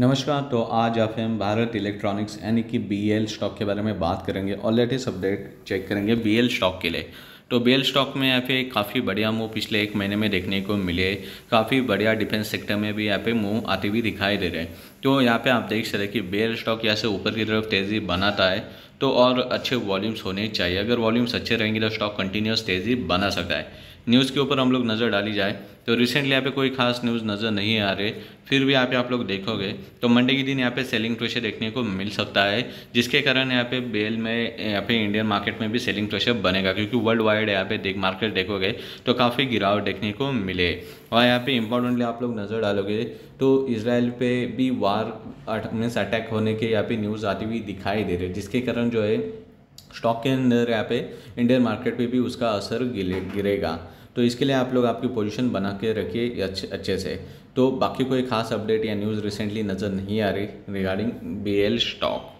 नमस्कार तो आज आप हम भारत इलेक्ट्रॉनिक्स यानी कि बी एल स्टॉक के बारे में बात करेंगे और लेटेस्ट अपडेट चेक करेंगे बी एल स्टॉक के लिए तो बी एल स्टॉक में यहाँ पे काफ़ी बढ़िया मूव पिछले एक महीने में देखने को मिले काफ़ी बढ़िया डिफेंस सेक्टर में भी यहाँ पे मूव आते हुए दिखाई दे रहे हैं तो यहाँ पे आप देख सकते हैं कि बेयर स्टॉक यहाँ से ऊपर की तरफ तेज़ी बनाता है तो और अच्छे वॉल्यूम्स होने चाहिए अगर वॉल्यूम्स अच्छे रहेंगे तो स्टॉक कंटिन्यूस तेज़ी बना सकता है न्यूज़ के ऊपर हम लोग नज़र डाली जाए तो रिसेंटली यहाँ पे कोई खास न्यूज़ नज़र नहीं आ रही फिर भी यहाँ पे आप लोग देखोगे तो मंडे के दिन यहाँ पे सेलिंग प्रेशर देखने को मिल सकता है जिसके कारण यहाँ पे बेल में यहाँ पे इंडियन मार्केट में भी सेलिंग प्रेशर बनेगा क्योंकि वर्ल्ड वाइड यहाँ पे देख मार्केट देखोगे तो काफ़ी गिरावट देखने को मिले और यहाँ पर इंपॉर्टेंटली आप लोग नज़र डालोगे तो इसराइल पर भी वार मीन्स अटैक होने के यहाँ पे न्यूज़ आती हुई दिखाई दे रही है जिसके कारण जो है स्टॉक के अंदर यहाँ पे इंडियन मार्केट पे भी उसका असर गिरे गिरेगा तो इसके लिए आप लोग आपकी पोजीशन बना के रखिए अच्छे अच्छे से तो बाकी कोई खास अपडेट या न्यूज़ रिसेंटली नज़र नहीं आ रही रिगार्डिंग बी स्टॉक